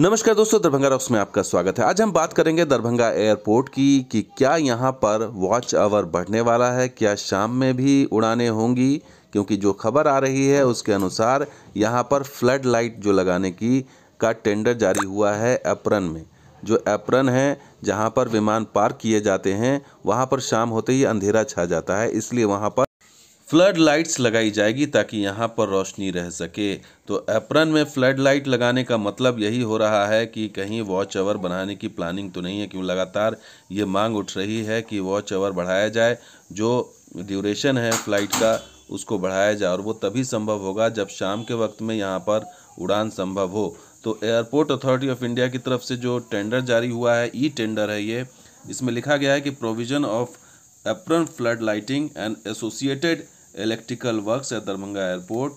नमस्कार दोस्तों दरभंगा रॉक्स में आपका स्वागत है आज हम बात करेंगे दरभंगा एयरपोर्ट की कि क्या यहाँ पर वॉच आवर बढ़ने वाला है क्या शाम में भी उड़ानें होंगी क्योंकि जो खबर आ रही है उसके अनुसार यहाँ पर फ्लड लाइट जो लगाने की का टेंडर जारी हुआ है अप्रन में जो एप्रन है जहाँ पर विमान पार्क किए जाते हैं वहाँ पर शाम होते ही अंधेरा छा जाता है इसलिए वहाँ पर फ्लड लाइट्स लगाई जाएगी ताकि यहाँ पर रोशनी रह सके तो अप्रन में फ्लड लाइट लगाने का मतलब यही हो रहा है कि कहीं वॉच आवर बनाने की प्लानिंग तो नहीं है क्यों लगातार ये मांग उठ रही है कि वॉच आवर बढ़ाया जाए जो ड्यूरेशन है फ्लाइट का उसको बढ़ाया जाए और वो तभी संभव होगा जब शाम के वक्त में यहाँ पर उड़ान संभव हो तो एयरपोर्ट अथॉरिटी ऑफ इंडिया की तरफ से जो टेंडर जारी हुआ है ई टेंडर है ये इसमें लिखा गया है कि provision of apron flood lighting and associated electrical works at Darbhanga airport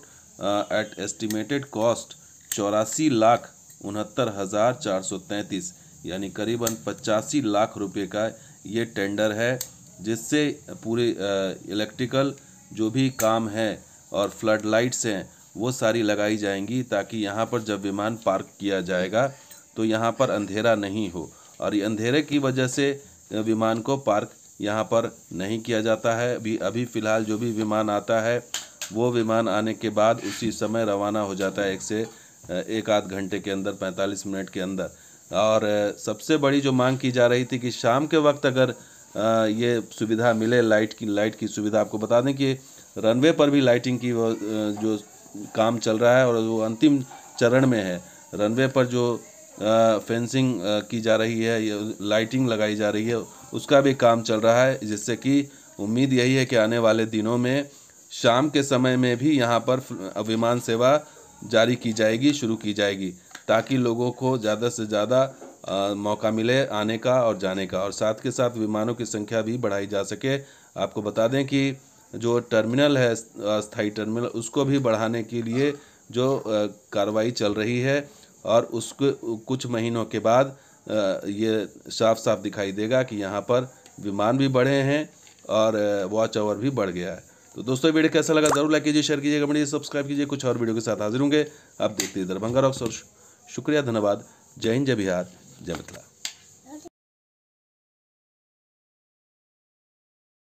at estimated cost चौरासी लाख उनहत्तर हज़ार चार सौ तैंतीस यानी करीबन पचासी लाख रुपए का ये टेंडर है जिससे पूरे इलेक्ट्रिकल uh, जो भी काम है और फ्लड लाइट्स हैं वो सारी लगाई जाएंगी ताकि यहाँ पर जब विमान पार्क किया जाएगा तो यहाँ पर अंधेरा नहीं हो और ये अंधेरे की वजह से uh, विमान को पार्क यहाँ पर नहीं किया जाता है अभी अभी फ़िलहाल जो भी विमान आता है वो विमान आने के बाद उसी समय रवाना हो जाता है एक से एक आध घंटे के अंदर 45 मिनट के अंदर और सबसे बड़ी जो मांग की जा रही थी कि शाम के वक्त अगर ये सुविधा मिले लाइट की लाइट की सुविधा आपको बता दें कि रनवे पर भी लाइटिंग की जो काम चल रहा है और वो अंतिम चरण में है रनवे पर जो फेंसिंग की जा रही है लाइटिंग लगाई जा रही है उसका भी काम चल रहा है जिससे कि उम्मीद यही है कि आने वाले दिनों में शाम के समय में भी यहाँ पर विमान सेवा जारी की जाएगी शुरू की जाएगी ताकि लोगों को ज़्यादा से ज़्यादा मौका मिले आने का और जाने का और साथ के साथ विमानों की संख्या भी बढ़ाई जा सके आपको बता दें कि जो टर्मिनल है अस्थाई टर्मिनल उसको भी बढ़ाने के लिए जो कार्रवाई चल रही है और उसको कुछ महीनों के बाद ये साफ साफ दिखाई देगा कि यहाँ पर विमान भी बढ़े हैं और वॉच आवर भी बढ़ गया है तो दोस्तों वीडियो कैसा लगा जरूर लाइक कीजिए शेयर कीजिए कमेंट सब्सक्राइब कीजिए कुछ और वीडियो के साथ हाजिर होंगे आप देखते हैं दरभंगा रॉक्स और शुक्रिया धन्यवाद जय हिंद जय बिहार जय मिथिला